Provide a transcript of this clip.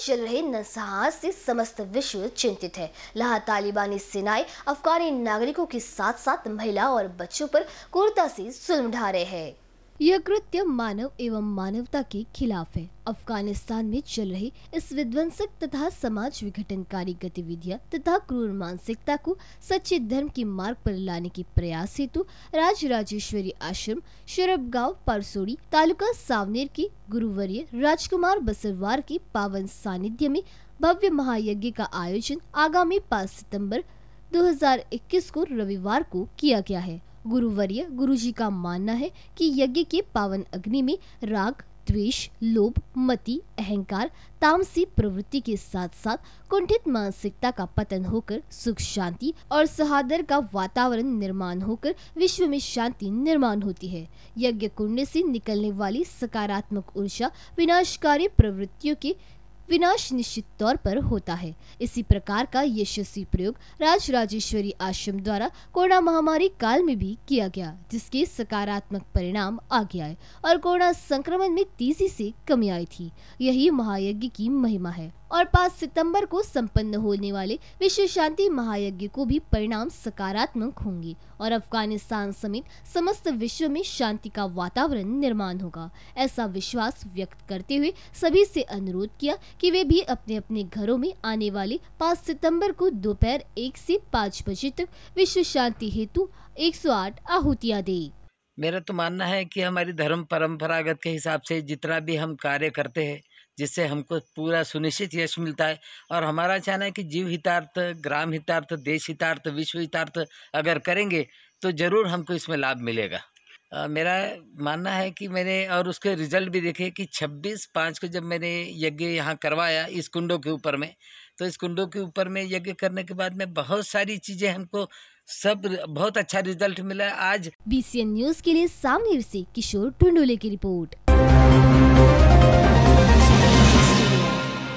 चल रहे नजहाज से समस्त विश्व चिंतित है लहा तालिबानी सेनाएं अफगानी नागरिकों के साथ साथ महिला और बच्चों पर कुर्ता से जुल्म ढा रहे हैं यह कृत्य मानव एवं मानवता के खिलाफ है अफगानिस्तान में चल रही इस विध्वंसक तथा समाज विघटनकारी गतिविधियां तथा क्रूर मानसिकता को सच्चे धर्म के मार्ग पर लाने के प्रयास हेतु राज राजेश्वरी आश्रम शरब गाँव परसोड़ी तालुका सावनेर के गुरुवर्य राजकुमार बसरवार के पावन सानिध्य में भव्य महायज्ञ का आयोजन आगामी पाँच सितम्बर दो को रविवार को किया गया है गुरुवर्य गुरु जी का मानना है कि यज्ञ के पावन अग्नि में राग द्वेष लोभ मति अहंकार तामसी प्रवृत्ति के साथ साथ कुंठित मानसिकता का पतन होकर सुख शांति और सहादर का वातावरण निर्माण होकर विश्व में शांति निर्माण होती है यज्ञ कुंड से निकलने वाली सकारात्मक ऊर्जा विनाशकारी प्रवृत्तियों के विनाश निश्चित तौर पर होता है इसी प्रकार का यशस्वी प्रयोग राज राजेश्वरी आश्रम द्वारा कोरोना महामारी काल में भी किया गया जिसके सकारात्मक परिणाम आगे आए और कोरोना संक्रमण में तेजी से कमी आई थी यही महायज्ञ की महिमा है और 5 सितंबर को संपन्न होने वाले विश्व शांति महायज्ञ को भी परिणाम सकारात्मक होंगे और अफगानिस्तान समेत समस्त विश्व में शांति का वातावरण निर्माण होगा ऐसा विश्वास व्यक्त करते हुए सभी से अनुरोध किया कि वे भी अपने अपने घरों में आने वाले 5 सितंबर को दोपहर एक से पाँच बजे तक विश्व शांति हेतु एक आहुतियां दे मेरा तो मानना है कि हमारी धर्म परंपरागत के हिसाब से जितना भी हम कार्य करते हैं जिससे हमको पूरा सुनिश्चित यश मिलता है और हमारा चाहना है कि जीव हितार्थ ग्राम हितार्थ देश हितार्थ विश्व हितार्थ अगर करेंगे तो ज़रूर हमको इसमें लाभ मिलेगा आ, मेरा मानना है कि मैंने और उसके रिजल्ट भी देखे कि 26 पाँच को जब मैंने यज्ञ यहाँ करवाया इस कुंडों के ऊपर में तो इस कुंडों के ऊपर में यज्ञ करने के बाद में बहुत सारी चीज़ें हमको सब बहुत अच्छा रिजल्ट मिला आज एन न्यूज के लिए सामने से किशोर टुंडोले की रिपोर्ट